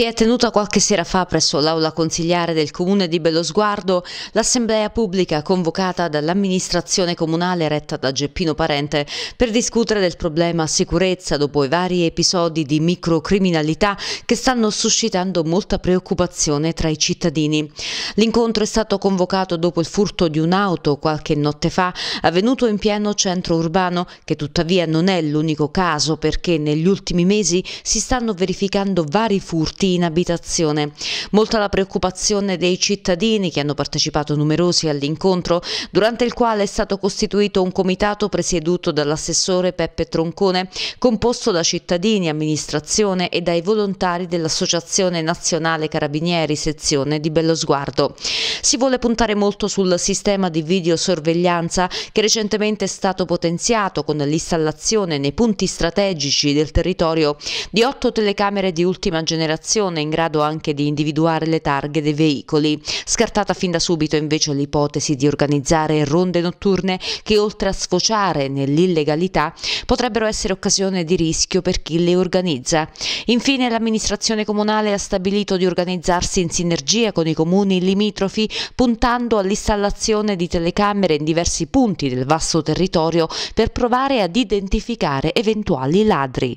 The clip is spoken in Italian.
Si è tenuta qualche sera fa presso l'aula consigliare del comune di Bellosguardo l'assemblea pubblica convocata dall'amministrazione comunale retta da Geppino Parente per discutere del problema sicurezza dopo i vari episodi di microcriminalità che stanno suscitando molta preoccupazione tra i cittadini. L'incontro è stato convocato dopo il furto di un'auto qualche notte fa avvenuto in pieno centro urbano che tuttavia non è l'unico caso perché negli ultimi mesi si stanno verificando vari furti in abitazione. Molta la preoccupazione dei cittadini che hanno partecipato numerosi all'incontro, durante il quale è stato costituito un comitato presieduto dall'assessore Peppe Troncone, composto da cittadini, amministrazione e dai volontari dell'Associazione Nazionale Carabinieri Sezione di Bello Sguardo. Si vuole puntare molto sul sistema di videosorveglianza che recentemente è stato potenziato con l'installazione nei punti strategici del territorio di otto telecamere di ultima generazione segnalazione in grado anche di individuare le targhe dei veicoli. Scartata fin da subito invece l'ipotesi di organizzare ronde notturne che oltre a sfociare nell'illegalità potrebbero essere occasione di rischio per chi le organizza. Infine l'amministrazione comunale ha stabilito di organizzarsi in sinergia con i comuni limitrofi puntando all'installazione di telecamere in diversi punti del vasto territorio per provare ad identificare eventuali ladri.